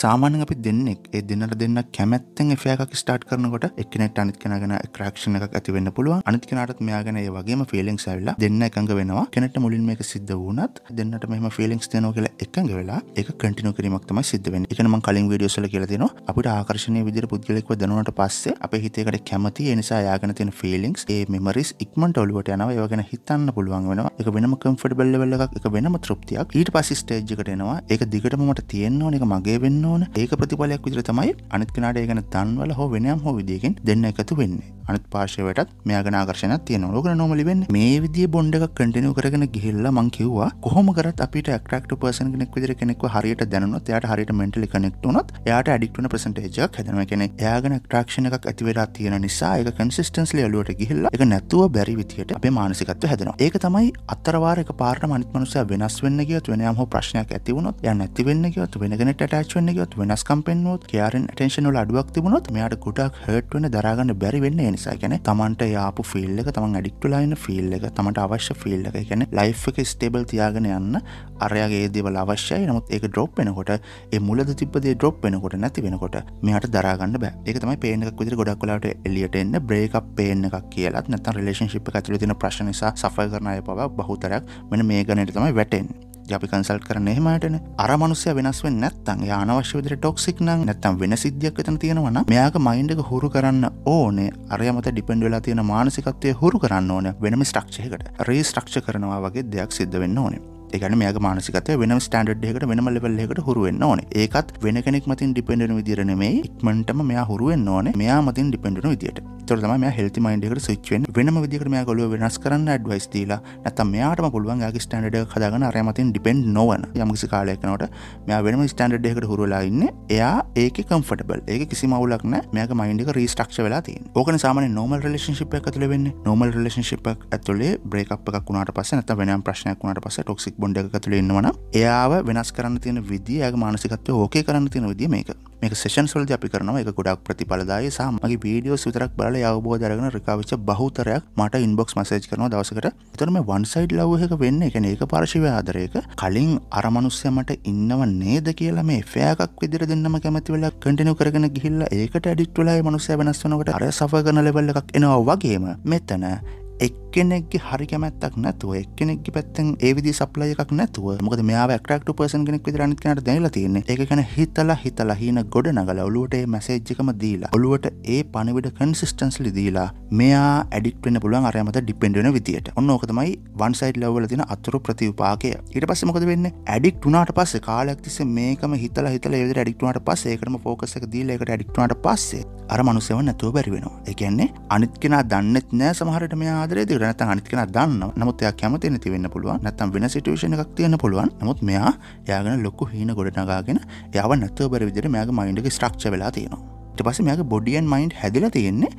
සාමානෙන් අපි දෙන්නෙක් ඒ දෙන්නට දෙන්න කැමැත්තෙන් එෆයකක් ස්ටාට් කරනකොට එකනෙට අනිත් කෙනගෙන ක්‍රක්ෂණ එකක් ඇතිවෙන්න පුළුව අනිත් කෙනටත් මෙයාගෙන ඒ වගේම ෆිලිංක් සැවිල්ලා දෙන්න එකඟ වෙනවා කෙනට මුලින් මේක සිද්ධ වුණත් දෙන්නට මෙම ෆිලිංක්ස් දෙනෝ කියලා එකඟ වෙලා එක කටිනු කිරීමක් තමයි සිද්ධ වෙන එකනම කලින් වීඩියෝසල කියලතින අපිට ආකර්ශණය විදිර පුද්ගලෙක්ව දනට පස්සේ අප හිතකට කැමති එනිසා යාගෙන තියෙන ෆිලිංක්ස් ඒ මෙමරිස් ඉක්මට ඔලුවට යනව ඒවගෙන හිතන්න පුළුවන් වෙනවා එක වෙනම කම්ෆට බල්ලවල්ලක් එක වෙනම තෘප්තියක් ඊට පසි ස්ටේජ්කට එනවා එක දිගටමට තියෙන්නවා එක මගේ වෙන්න ඕන ඒක ප්‍රතිඵලයක් විදිර තමයි අනිත් කෙනට ඒගන තන්වල හෝ වෙනම් හෝ විදියකින් දෙන්න එකතු වෙන්නේ අනත් පාශවටත් මෙයා ගනාකර්ශන තියන ලෝක නොමලි වෙන්න මේ විදි බොන්්ඩක් කටිනු කරගෙන ගිහිල්ල මං කිව්වා කොහොමකරත් අපිට ක්ටක්ට පර්සන කෙනෙක් විදිර කෙනෙක් හරියට දැනුත් යායට හරිට මෙන්ටලි කනෙක්ටුනොත් යායට අඩික්ටන ප්‍රසටේජක් හැදන කෙන යාගන ක්‍රක්ෂණ එකක් ඇතිවෙලා තියෙන නිසා එක කන්සිස්ටන්ස් ලියලුවට ගිහිල්ල එක නැතුව බැරි විදියට අපේ මානසිකත්ව හැදෙන ඒක තමයි අත්තරවාර එක පාට මනිත් මනුසය වෙනස් වෙන්න ගියත් වෙනයම ප්‍රශ්නයක් ඇතිවුණොත් ය නැතිවෙන්න ගියොත් වෙනගෙන ටච් වන්න ගියොත් වෙනස්කම්පෙන්න්නොත් කියයාරෙන් ටේශනල අඩුවක් තිබුණොත් මෙයාට ගොඩක් හට් වන දරාගන්න බැරිවෙන්න නිසා ගැන තමන්ට යාපු ෆිල් එක තමන් අඩික්ටුලයින ෆිල් එක තමට අවශ්‍ය ෆිල් එක ගැන ලයි් එක ස්ටේබල් තියාගෙන යන්න අරයාගේ දෙවල අවශ්‍යයි නමුත් ඒ ඩොප් වෙනකොට ඒ මුලද තිබදේ ඩොප් වෙනකොට නැති වෙනකොට මෙහට දරගන්න බෑ එක තමයි පේනක් විදිර ගොඩක් කලාට එලියට එන්න බ්‍රේකක් පේන එකක් කියලත් නැතන් රලේශිප් ඇතුල තින ප්‍රශ්නනිසා සෆය කරනය පව බහුතරයක් මෙන මේ ගනයට තමයි වැටෙන් අපි කන්සල් කරන එහමටන අර මනුසය වෙනස් වෙන් නැත්තන් යනවශ්‍ය විදිර ටොක්සික් නම් නැත්තම් වෙන සිද්ධියක් වෙන තියෙනවන මෙයාක මයින්ඩක හුරු කරන්න ඕනේ අරයමත ඩිපෙන්ඩවෙලා තියෙන මානසිකත්වය හුරු කරන්න ඕන වෙනම ස්ට්‍රක්ෂයකට රේ ස්ට්‍රක්ෂ කරනවා වගේ දෙයක් සිද්ධ වෙන්න ඕනේ එකන මේ මානසිකත වෙන ස්ටන්ඩ් එකට වෙනම ලෙවල්ලෙකට හුරුවෙන් ඕන ඒකත් වෙන කෙනෙක් මතින් ඩිපෙන්ඩන විදිරනේ ඉක්මටම මෙයා හුරුවෙන් ඕන මෙයා මතින් ඩිපෙන්ඩන විදිට තොරම හෙල්ති මයින්ඩෙකට සිච්චෙන් වෙනම විදිකරම ගොලුව වෙනස් කරන්න ඇඩ්වයිස් දීලා නැතම් මෙයාටම පුළුවන් ගේ ස්ටන්ඩ හදාගන අරමතින් ඩිපෙන්ඩ් නොවන යමකිසි කාලයකනට මෙයා වෙනම ස්ටන්ඩ් එකට හුරලාඉන්න එයා ඒක කම්ෆටබල් ඒ කිසි මවුලක්න මේක මයින්ඩක රීස්ටක්ෂ වෙලා තිය ඕකන සාමන නොමල් රලේශිප ඇතුල වෙන්න නොමල් රලේශිපක් ඇතුලේ බ්‍රේකප් එකක් වුණට පස නැත වෙනම් ප්‍රශ්නයක් වුණට පස ටොක්සි බොන්ඩ එක තුළ ඉන්නවන එයාව වෙනස් කරන්න තියෙන විදි ඇගේ මානසිකත්වය ඕකේ කරන්න තියෙන විදි මේක මේක සේෂන් සල්ද අපි කරනවා එක ගොඩක් ප්‍රතිඵලදාය සාමගේ වීඩියෝ විතරක් බල අවබෝ දරගෙන රකාවිච බහතරයක් මට ඉන්බොක්ස් මසේජ් කරන දවසකට එතරම වන්සයිඩ් ලව්හක වෙන්න එක ඒක පාර්ශවය ආදරයක කලින් අරමනුස්්‍යමට ඉන්නව නේද කියලා මේ ෆෑකක් විදිර දෙන්නම කැමති වෙලා කටිනු කරගෙන ගිහිල්ල ඒකට ඇඩිට් වෙලා මනුසය වෙනස් වනකට අර සව කරන ලෙවල්ල එකක් එනවා වගේම මෙතන එක් එක්කෙනෙක්ගේ හරි කැමැත්තක් නැතුව එක්කෙනෙක් පැත්තෙන් ඒවිදි සප්ලය එකක් නැතුව මොකද මෙයා ක්ටක්ට පර්සන් කෙනෙක් විදරනිත් කනට දැල තියන්නේ එක ගැන හිතලා හිතලා හීන ගොඩ නගල ඔලුවට මැසේජ්ජිකම දීලා ඔලුවට ඒ පනිවිඩ කන්සිස්ටන්ස්ලි දීලා මෙයා ඇඩික්ටෙන පුළුවන් අරයමත ඩිපෙන්ඩෙන විදිට ඔන්න ඕකතමයි වන්සයිඩ් ලවල තින අතුරු ප්‍රතිවපාකය ඉට පස්ස මොකද වෙන්න ඇඩික් වුණට පස්ස කාලයක් තිස මේකම හිතලා හිතල ඒද ඩික්ටුවට පස්සේකරම පෝකසක දීලකට ඩික්ටුවට පස්සේ අර මනුසව නැතුව බැරිවෙනවා එකන්නේ අනිත්කෙන දන්නෙත් නෑ සමහරට මේ ආදරේ දිර නැත අනිතිකෙන දන්න නමුත් එයා කැමති නැති වෙන්න පුළුවන් නැත්තම් වෙන සිටුවේෂණ එකක් තියන්න පුළුවන් නමුත් මෙයා එයාගෙන ලොකු හීන ගොඩනගාගෙන යව නැතව බර විදිර මෙයාගේ මයින්ඩක ස්ට්‍රක්ෂ වෙලා තියෙනවා ඊට පස්සේ මෙයාගේ බොඩියන් මයින්ඩ් හැදිලා තියෙන්නේ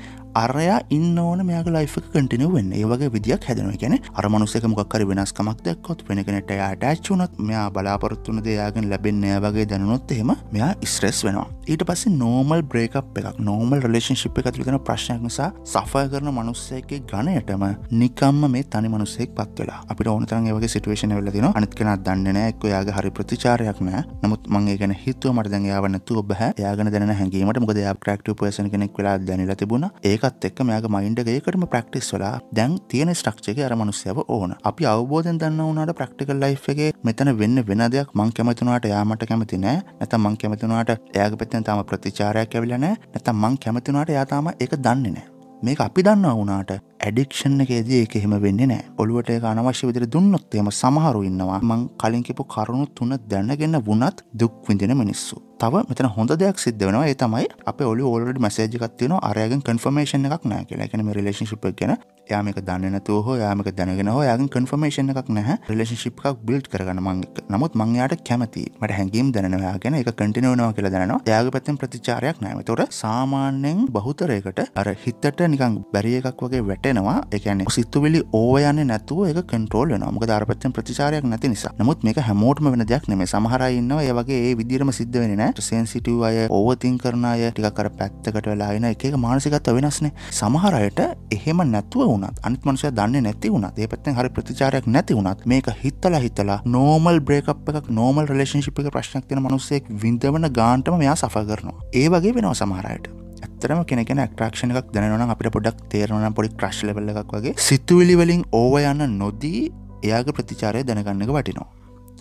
අරයා ඉන්න ඕන මේක ලයිෆක කටිනව වෙන්න ඒවගේ විදිියක් හැදෙනව ගැන අර මනුසක මොක්කර වෙනස්කමක් දක්කොත් වෙන කෙනට ටච්චුනත් මෙයා බලාපොරත්තුන දෙයාගෙන් ලැබෙන්නෑ වගේ දැනුත් එහෙම මෙයා ඉස්ට්‍රෙස් වෙනවා ඊට පස්ස නෝමල් බ්‍රේක් එකක් නෝමල් රලේශිප් එක තුළිතන ප්‍රශ්යක් නිසා සෆය කරන මනුස්සයගේ ගණයටම නිකම්ම මේ තනි මනුසෙක් පත්වෙලා අපිට ඕනතරන් ඒවගේ සිටුවේෂන වෙලදින අනිත් කෙන දන්නන එක්ක යාගේ හරි ප්‍රතිචාරයක් නෑ නමුත් මගේ ගැන හිතුව මට දැන් යාවනතු ඔබහ යාගෙන දැන හැඟීමට මොකද යා ප්‍රක්ටව පසන කෙනෙක් වෙලා දැනලා තිබුණ ඒ ඒකත් එක් මෙයාගේ මයින්ඩගේ ඒකටම ප්‍රක්ටිස් වෙලා දැන් තියෙන ස්ට්‍රක්ෂක අර මනුස්සයව ඕන අපි අවබෝධෙන් දන්න වුණට ප්‍රක්ටිකල් ලයි් එකගේ මෙතන වෙන්න වෙන දෙයක් මං කැමතිනවාට යාමට කැමති නෑ නැත මං කැමතිනවාට එයාග පෙත්තෙන් තම ප්‍රතිචාරයක් ඇවිලනෑ නැත මං කැමතිනවාට යාතාම ඒක දන්නේ නෑ මේක අපි දන්නවා වුණාට ඇඩික්ෂන්න එකේදී ඒක එහෙම වෙන්න නෑ ඔළුවට ඒක අනවශ්‍ය විදිර දුන්නොත්තේම සමහරු ඉන්නවා මං කලින්කිපු කරුණු තුන දැනගෙන වුණත් දුක් විඳෙන මිනිස්සු තව මෙතන හොඳ දෙයක් සිද්ධ වෙනවා ඒ තමයි අප ඔලි ඕල්ඩ මසේජිකත්තියන අරයගෙන් කන්ෆර්මේෂන් එකක් නෑ කියලා එකන රිලේශිප් ගැන යාමක දන්නනතු හෝ යාමක දැනගෙන හෝ යාගෙන් කන්ෆර්මේෂන් එකක් නැහැ රිලේශිප් එකක් බිල්ට් කරගන්න මං නමුත් මංයාට කැමති මට හැඟීම් දැනවා ගැන එක කටිනවනවා කියලා දැනවා යාග පැත්තෙන් ප්‍රතිචාරයක් නෑ තොට සාමාන්‍යෙන් බහුතරයකට අර හිත්තට නිකං බැරිය එකක් වගේ වැට යනවා එකන සිත්තුවිලි ඕව යන නැතුව එක කෙන්ටෝල් වෙන මක ධරපත්තෙන් ප්‍රතිචාරයක් නැති නිසා නමුත් මේක හැමෝටම වෙන දෙයක් නෙම සමහරයින්නවා ඒවගේ ඒ විදිරම සිද්ධ වෙන නෑ සෙන්සිටව අය ඕවතින් කරන අය ටිකර පැත්තකට වෙලාගෙන එක මානසිකත්ව වෙනස්නේ සමහරයට එහෙම නැතුව වුණත් අනිත්මනසය දන්න නැති වුණත් ඒ පත්තෙන් හරි ප්‍රතිචාරයක් නැති වුණත් මේක හිත්තල හිතලා නෝමල් බ්‍රේක් එකක් නෝමල් රලේශිපික ප්‍රශ්නක් තින මනුස්සෙක් විඳවන ගාන්ටම මෙයා සෆ කරනවා ඒ වගේ වෙනව සමහරයට ඇත්තරම කෙනගෙන ක්ට්‍රක්ෂණ එකක් දැනවන අපිට පොඩක් තේරවන පොඩි ක්‍රශ් ලබල්ල එකක් වගේ සිතුවිලි වලින් ඕව යන්න නොදී එයාගේ ප්‍රතිචාරය දැනගන්නක වටිනවා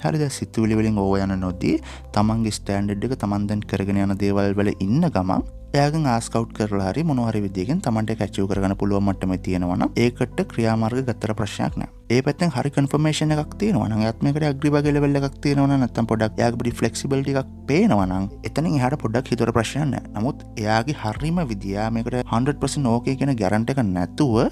හරිද සිතුවිලි වලින් ඕව යන නොදී තමන්ගේ ස්ටෑන්ඩ් එක තමන්දන් කරගෙන යන දේවල් වල ඉන්න ගමන් යාගෙන් ආස්කවට් කරලා හරි මොනහරි විදිගෙන් තමන්ට කැච්චව කරගන පුළුව මටම තියෙනවන ඒකට ක්‍රියාමාර්ග ගත්තර ප්‍රශ්නයක්න ඒ පත්තෙන් හරි කන්ෆර්මේෂන එකක් තියෙනවන ත්මකට අග්‍රිබගලවෙල්ල එකක් තියෙනවන නත්තම් පොඩක් යාගබඩි ෆලෙක්සිබල් එකක් පේනවනම් එතන හට පොඩක් හිතර ප්‍රශ්යන්න නමුත් එයාගේ හරිම විදියා මේකට 100 ඕකේ කියෙන ගැරන්ට එක නැතුව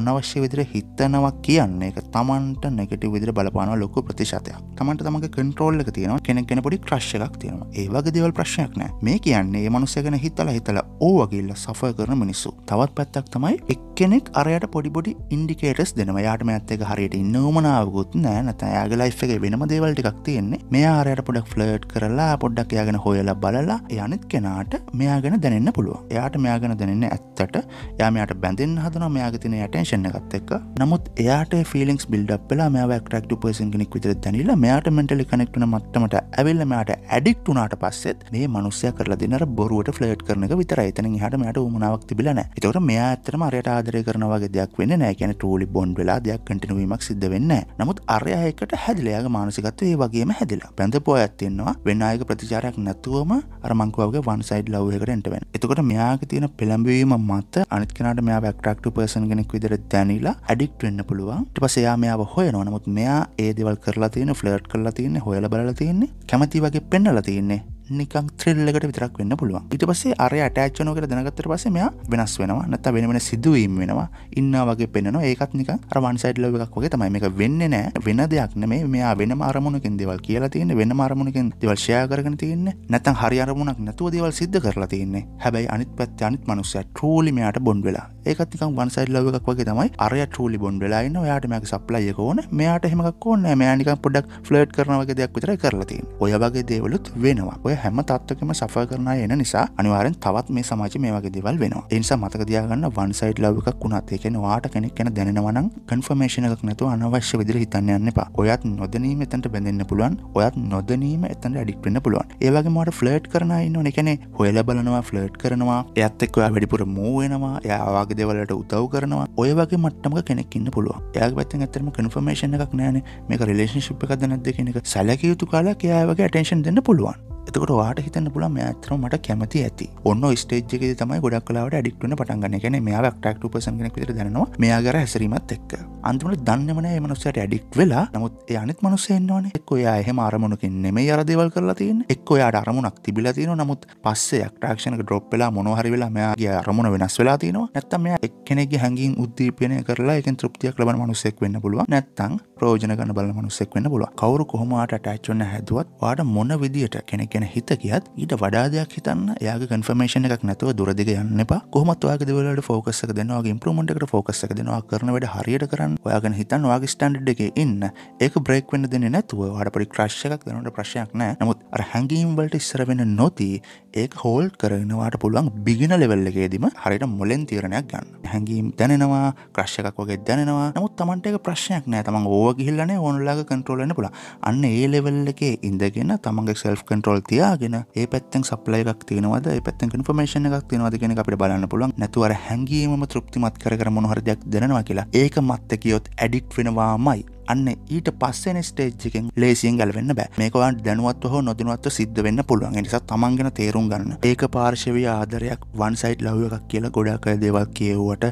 අනවශ්‍ය විදිර හිතනවක් කියන්න එක තමන්ට නැගටි විදිර බලපාන ලොකු ප්‍රතිශතයක් තමන්ට තමක කටරෝල්ල එක තියෙනවා කෙනෙක්ෙන පොඩි ක්‍රශ්යක් තියෙනවා ඒවගේ දෙවල් ප්‍රශ්යක් නෑ මේ කියන්නේ මනුසයගෙන හිතල හිතල ඕවගේල්ල සෆය කරන මිනිස්සු තවත් පැත්තක් තමයි එක්කෙනෙක් අරයට පොඩිබොඩි ඉන්ඩිකේටස් දෙනම යාටම ඇත්තක හරියට ඉන්නවමනාවකුත් නෑ නත යාගේ ලයිෆ් එක වෙනම දේවල් ටිකක් තියෙන්නේ මේ ආරයට පොඩක් ෆ්ලට් කරලා පොඩ්ඩක් යාගෙන හොයලා බලලා යනිත් කෙනාට මෙයා ගැන දැනන්න පුළුව එයාට මෙයා ගැන දැනන්න ඇත්තට යාමයාට බැඳෙන් හදන මෙයාගතින යටන් ට්‍රන්ස්ෆෝර්මේෂන් එකත් එක් නමුත් එයාට ෆිලික්ස් බිල්ඩක් වෙලා මෙ ක්ටක් පර්සින් කෙනෙක් විතර දැනිල මෙයාට මෙටලි කනෙක්ටන මත්තමට ඇවිල්ලමට ඇඩික් වුනාට පස්සෙත් මේ මනුස්්‍ය කරලා දෙනර බොරුවට ෆලට් කරන විතර එතන හට මට උමනාවක් තිබිලන තවට මෙයා ඇතරම අරයට ආදරය කරනවාගේ දෙයක් වෙන නෑ කියන ටූලි බොන්් වෙලා දෙයක් කටිනුවීමක් සිද වෙන්න නමුත් අරයකට හැදිලයාගේ මානසිකත්වය වගේම හැදිලා පැඳපෝ ඇත්තිෙන්වා වෙන්නයක ප්‍රතිචාරයක් නැතුවම අරමංකවගේ වන් සයිඩ් ලව්හකට එටවෙන් එතකට මෙයාගේ තියෙන පෙළඹවීම මත අනිත්කනට මෙයා වැක්ටක්ට පර්සන් කෙනෙක් විදර දෙවට දැනිලා ඇඩික්ට වෙන්න පුළුවන් ට පසයා මෙයාාව හොය නොනමුත් මෙයා ඒ දෙවල් කරලා තියෙන ෆ්ලට් කරලා තියන්නේ හොල බල තියන්නේ කැමති වගේ පෙන්නලා තියන්නේ නිකං ත්‍රල්ලකට විතරක් වන්න පුළුවන් ඉට පසේ අර අටච්චනෝකට දැනගත්තර පස මෙයා වෙනස් වෙනවා නැත වෙනවෙන සිදුවීම් වෙනවා ඉන්න වගේ පෙන්නවා ඒකත් නික රවන්සයිඩ්ල එකක් වගේ තමයි එක වෙන්න නෑ වෙන දෙයක් නෙමේ මෙයා වෙන අරමුණකින් දෙවල් කියලා තියන්න වෙන අරමුණකින් දෙවල්ශය කරන තියන්න නැතන් හරි අරමුණක් නැතුව දෙවල් සිද්ධ කරලා තියන්නේ හැබැයි අනිත් පත් අනිත් මනුස්සය ට්‍රෝලිමයාට බොන්් වෙලා ඒකත් නිකන් වන් සයිඩ් ලව් එකක් වගේ තමයි අරයා ට්‍රූලි බොන්ඩ් වෙලා ඉන්න ඔයාට මේක සප්ලයි එක ඕන මෙයාට එහෙමක් ඕන මෙයා නිකන් පොඩ්ඩක් ෆ්ලර්ට් කරන වගේ දෙයක් විතරයි කරලා තියෙන්නේ ඔය වගේ දේවලුත් වෙනවා ඔය හැම තත්ත්වකම සෆර් කරන එන නිසා අනිවාරෙන් තවත් මේ සමාජ මේ වගේ දෙවල් වෙනවා එනිසා මතක දයාගන්න වන් සයිඩ් ලව් එකක් වුණත් ඒකෙන වාට කෙනෙක් ගැන දැනෙනවනම් කන්ෆර්මේෂන එකක් නැතුව අනවශ්‍ය විදිහට හිතන්න යන්න එපා ඔයත් නොදැනීම එතනට බැඳෙන්න පුළුවන් ඔයත් නොදැනීම එතනට ඇඩික්ට් වෙන්න පුළුවන් ඒ වගේම ඔයාට ෆ්ලර්ට් කරන අය ඉන්නවනේ කියන්නේ හොයලා බලනවා ෆ්ලර්ට් කරනවා එයත් එක්ක ඔයා වැඩිපුර මූව් වෙනවා එයා ඔයාගේ දෙවලට උදව් කරනවා ඔය වගේ මට්ටම කෙනෙක්න්න පුළුව යා පත් ඇතරම කන්ෆර්මේෂන එකක් නෑන මේක රිලේෂන් ශිප් එකද නැද කෙනෙක සැලක යුතු කාලා කියයාවගේ ටේෂන් දෙන්න පුළුවන් එතකට වාට හිතන්න පුළ මෑතර මට කැමති ඇති ඔන්න ස්ටේජ්ක තමයි ගොඩක් කලාවට ඩික්ටන පටන්ගන්න ගැන මෙයා ක්ටක් පසගෙන විතර දන්නවා මෙයාගර හැසරීමත් එක්ක අන්තිමට දන්නමන මනුස්සට ඇඩික් වෙලා නමුත් යනිත් මනුස්සෙන්න්නවන එක් ඔයා එහෙම අරමුණකින් නෙම අරදවල් කරලා තියෙන එක් ඔයාට අරමුණක් තිබිලා තියෙන නමුත් පස්සේ ක්ටක්ෂණ ඩොප්පෙලා මොනහරි වෙලා මෙයාගේ අරමුණ වෙනස් වෙලා තියෙනවා නැත්තම මෙයා එක්කෙනෙගේ හැඟින් උද්දීපනය කරලා එක තෘප්තියක් ලබන මනුසෙක් වෙන්න පුළුව නැත්තං ප්‍රෝජන ගන්න බල මනුසෙක් වෙන්න පුළුව කවරු කොහොමට ටච්චන්න හැදුවත් වාට මොන විදිට කෙනෙක් ගැන හිත කියත් ඊට වඩා දෙයක් හිතන්න යාගේ කන්ෆර්මේෂන එකක් නැතුව දුරදිග යන්න කොමත්වාගේ දෙවලට ෆෝකස්සක දෙනවාගේ ඉම්පරමටකට ෆෝකස්සක දෙනවා කරන වැඩ හරියට කරන්න ඔයාගෙන හිතන් වාගේ ස්ටන්ඩ් එක ඉන්න ඒක බ්‍රේක් වෙන්න දෙන්න නැතුව වට පරි ක්‍රශ් එකක් දෙනට ප්‍රශයක් නෑ නමුත් අර හැඟීම්වලට ඉස්සරවෙන නොතිී ඒ හෝල් කරනවාට පුළුවන් බිගෙන ලෙවල්ලගේදීම හරිට මුලෙන් තීරණයක් ගන්න හැඟීම් දැනෙනවා ක්‍රශ්යකක් වගේ දැනවා නමුත් තමන්ට එක ප්‍රශ්යක් නෑ තමන් ඕ ගිහිල්ලන ඕනුල්ලාග කන්ට්‍රෝලන පුළ අන්න ඒ ලෙවල්ල එකේ ඉඳගෙන තමන්ගේ සෙල් කන්ට්‍රෝල් තියාගෙන ඒ පැත්තෙන් සප්ලයිකක් තියනවද පැත්තෙන් ඉන්ෆර්මේෂන එකක් තියනවාදගෙන අපිට බලන්න පුළුවන් නැතුවර හැඟීම තෘප්තිමත් කර මොහරදයක් දෙනවා කියලා ඒක මත්ත කියොත් ඇඩික්් වෙනවාමයි අන්න ඊට පස්සෙන ස්ටේජ්ජකෙන් ලේසියෙන් ගලවෙන්න බෑ මේකවන් දැනුවත් හෝ නොදනුවත්ව සිද්ධ වෙන්න පුළුවන් නිසා තමන්ගෙන තේරුම් ගන්න ඒක පාර්ශවය ආදරයක් වන් සයිට් ලව් එකක් කියලා ගොඩාක දෙවල් කියව්වට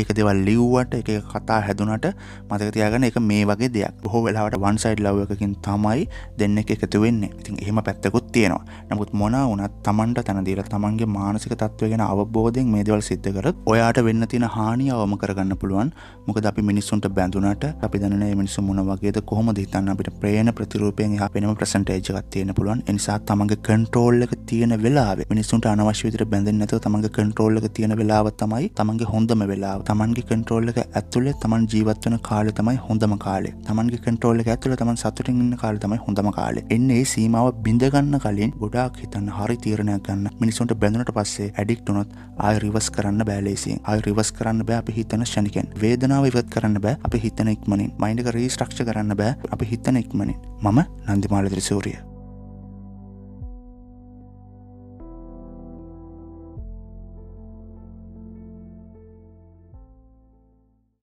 එකක දෙවල් ලිව්වට එක කතා හැදුනට මතකතියාගෙන එක මේ වගේ දෙයක් බොහෝ වෙලාවට වන් සයිඩ් ලව් එකකින් තමයි දෙන්න එකතු වෙන්නේ ඉතින් එහෙම පැත්තකුත් තියෙනවා නමුත් මොනා වනත් තමන්ට තැනදීර තමන්ගේ මානසික තත්ව ගෙන අවබෝධයෙන් මේදවල් සිද්ධ කරත් ඔයාට වෙන්න තින හානි අවම කරගන්න පුළුවන් මොකද අපි මිනිස්සුන්ට බැඳුනට අපි දැන මිනිස් මිනිස්සු මුණ වගේද කොහොමද හිතන්න අපිට ප්‍රේන ප්‍රතිරූපයෙන් එහා පෙනම ප්‍රසන්ටේජ්ජකත් තියෙන පුළුවන් එනිසා තමන්ගේ කන්ට්‍රෝල් එක තියෙන වෙලාව මිනිස්සුන්ට අනවශ්‍ය විදිහට බැඳෙන්නේ නැතුව තමන්ගේ කන්ට්‍රෝල් එක තියෙන වෙලාව තමයි තමන්ගේ හොඳම වෙලාව. තමන්ගේ කන්ට්‍රෝල් එක ඇතුලේ තමන් ජීවත් වෙන කාලය තමයි හොඳම කාලය. තමන්ගේ කන්ට්‍රෝල් එක ඇතුලේ තමන් සතුටින් ඉන්න කාලය තමයි හොඳම කාලය. එන්නේ සීමාව බිඳ ගන්න කලින් ගොඩාක් හිතන්න හරි තීරණයක් ගන්න. මිනිස්සුන්ට බැඳුනට පස්සේ ඇඩික්ට් වුණොත් ආය රිවර්ස් කරන්න බෑ ලේසියෙන්. ආය රිවර්ස් කරන්න බෑ අපි හිතන ෂණිකෙන්. වේදනාව ඉවත් කරන්න බෑ අපි හිතන ඉක්මනින්. මයින්ඩ් එක රීස්ට්‍රක්ෂ කරන්න බෑ අපි හිතන ඉක්මනින් මම නන්දිමාල දිරිසූරිය